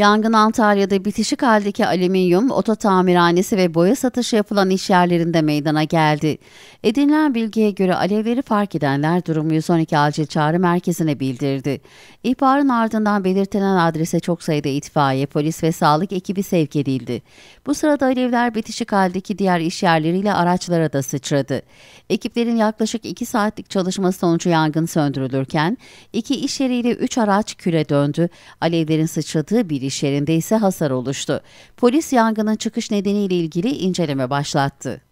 Yangın Antalya'da bitişik haldeki alüminyum, oto tamirhanesi ve boya satışı yapılan iş yerlerinde meydana geldi. Edinilen bilgiye göre alevleri fark edenler durumu 112 acil çağrı merkezine bildirdi. İhbarın ardından belirtilen adrese çok sayıda itfaiye, polis ve sağlık ekibi sevk edildi. Bu sırada alevler bitişik haldeki diğer iş yerleriyle araçlara da sıçradı. Ekiplerin yaklaşık 2 saatlik çalışması sonucu yangın söndürülürken iki iş yeriyle 3 araç küre döndü. Alevlerin sıçradığı bir iş iş yerinde ise hasar oluştu. Polis yangının çıkış nedeniyle ilgili inceleme başlattı.